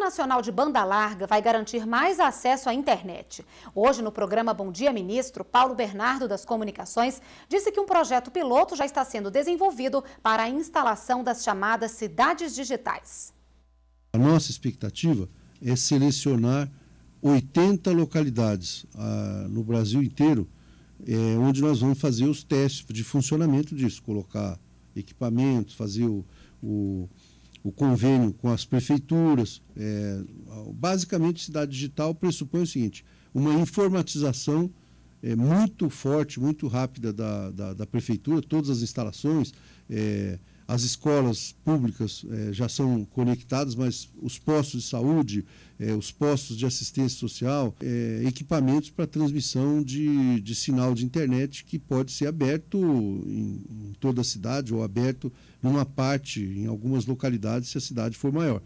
Nacional de Banda Larga vai garantir mais acesso à internet. Hoje, no programa Bom Dia Ministro, Paulo Bernardo das Comunicações disse que um projeto piloto já está sendo desenvolvido para a instalação das chamadas cidades digitais. A nossa expectativa é selecionar 80 localidades ah, no Brasil inteiro, é, onde nós vamos fazer os testes de funcionamento disso, colocar equipamentos, fazer o, o o convênio com as prefeituras. É, basicamente, cidade digital pressupõe o seguinte: uma informatização é, muito forte, muito rápida da, da, da prefeitura, todas as instalações, é, as escolas públicas eh, já são conectadas, mas os postos de saúde, eh, os postos de assistência social, eh, equipamentos para transmissão de, de, sinal de internet que pode ser aberto em, em toda a cidade ou aberto numa parte, em algumas localidades, se a cidade for maior.